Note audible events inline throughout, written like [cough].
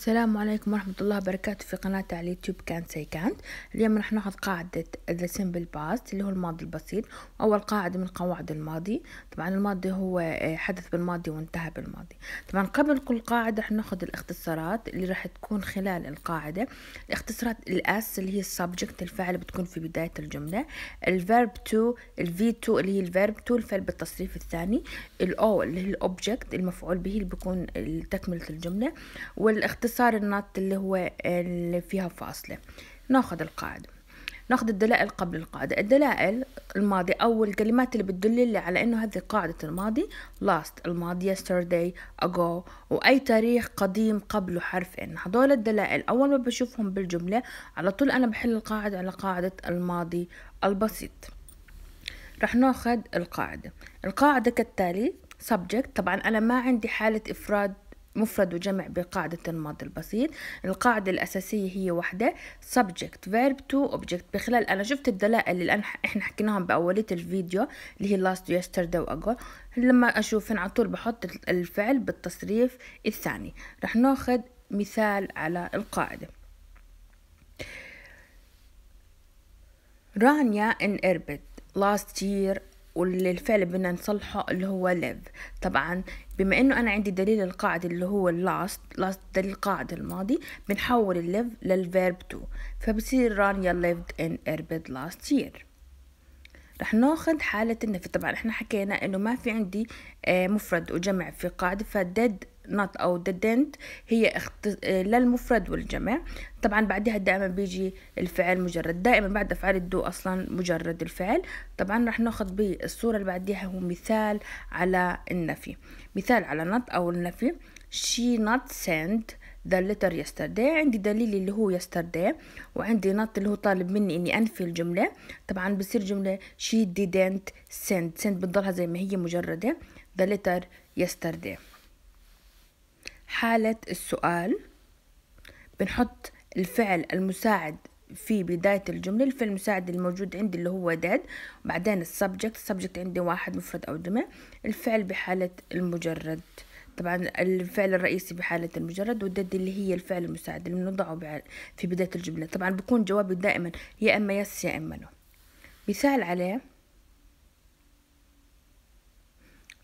السلام عليكم ورحمة الله وبركاته في قناة على اليوتيوب كانت سي كانت اليوم راح ناخذ قاعدة ذا سمبل باست اللي هو الماضي البسيط أول قاعدة من قواعد الماضي طبعا الماضي هو آه، حدث بالماضي وانتهى بالماضي طبعا قبل كل قاعدة راح ناخذ الاختصارات اللي راح تكون خلال القاعدة الاختصارات الأس اللي هي السبجكت الفعل بتكون في بداية الجملة الفيرب تو الفي تو اللي هي الفيرب تو الفعل بالتصريف الثاني الأو اللي هي الأوبجكت المفعول به اللي بيكون تكملة الجملة والاختصارات اختصار النط اللي هو اللي فيها فاصلة ناخذ القاعدة ناخذ الدلائل قبل القاعدة الدلائل الماضي أو الكلمات اللي بتدل على إنه هذه قاعدة الماضي last الماضي yesterday ago وأي تاريخ قديم قبله حرف إن هدول الدلائل أول ما بشوفهم بالجملة على طول أنا بحل القاعدة على قاعدة الماضي البسيط رح ناخذ القاعدة القاعدة كالتالي subject طبعا أنا ما عندي حالة إفراد مفرد وجمع بقاعدة الماضي البسيط القاعدة الأساسية هي واحدة subject verb to object بخلال أنا شفت الدلائل اللي أنا إحنا حكيناهم بأولية الفيديو اللي هي last yesterday وأقول لما أشوف على طول بحط الفعل بالتصريف الثاني رح ناخذ مثال على القاعدة رانيا انقربت last year والفعل بدنا نصلحه اللي هو live طبعا بما انه انا عندي دليل القاعد اللي هو last last دليل القاعدة الماضي بنحول الليف للفيرب تو فبصير رانيا lived in اربد last year رح ناخد حالة النفي طبعا احنا حكينا انه ما في عندي آه، مفرد وجمع في قاعدة فديد not أو ديدنت didn't هي اخت... للمفرد والجمع طبعا بعدها دائما بيجي الفعل مجرد دائما بعد أفعال الدو أصلا مجرد الفعل طبعا رح ناخذ بالصورة اللي بعدها هو مثال على النفي مثال على not أو النفي she not send ذا letter يسترداي عندي دليلي اللي هو يسترداي وعندي نط اللي هو طالب مني اني انفي الجمله طبعا بصير جمله شي didn't send send بتضلها زي ما هي مجرده ذا letter يسترداي حالة السؤال بنحط الفعل المساعد في بداية الجملة الفعل المساعد الموجود عندي اللي هو dead بعدين السبجكت السبجكت عندي واحد مفرد أو جمع الفعل بحالة المجرد طبعا الفعل الرئيسي بحالة المجرد والدد اللي هي الفعل المساعد اللي بنضعه في بداية الجملة طبعا بكون جوابي دائما يا إما يس يا إما لا مثال عليه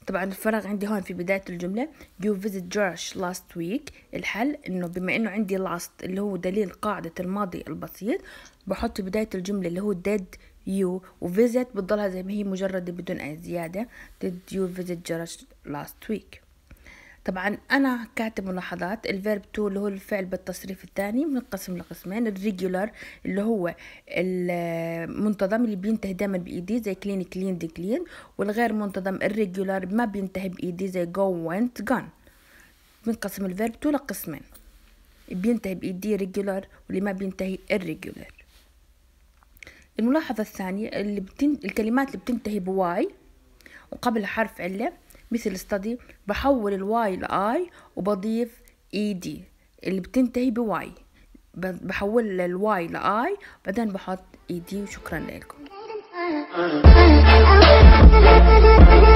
طبعا الفراغ عندي هون في بداية الجملة you visit George last week الحل انه بما انه عندي last اللي هو دليل قاعدة الماضي البسيط بحط في بداية الجملة اللي هو did you و visit بتضلها زي ما هي مجردة بدون اي زيادة did you visit George last week طبعا انا كاتب ملاحظات الفيرب تو اللي هو الفعل بالتصريف الثاني منقسم لقسمين الريجولار اللي هو المنتظم اللي بينتهي دائما بايدي زي كلين كلين دي كلين والغير منتظم الريجولار ما بينتهي بايدي زي جو وينت جون منقسم الفيرب تو لقسمين بينتهي بايدي ريجولار واللي ما بينتهي الريجولار الملاحظة الثانية اللي بتن... الكلمات اللي بتنتهي بواي وقبل حرف علة مثل study بحول الواي لاي وبضيف اي e دي اللي بتنتهي بواي بحول الواي لاي بعدين بحط اي e دي وشكرا لكم [laughs]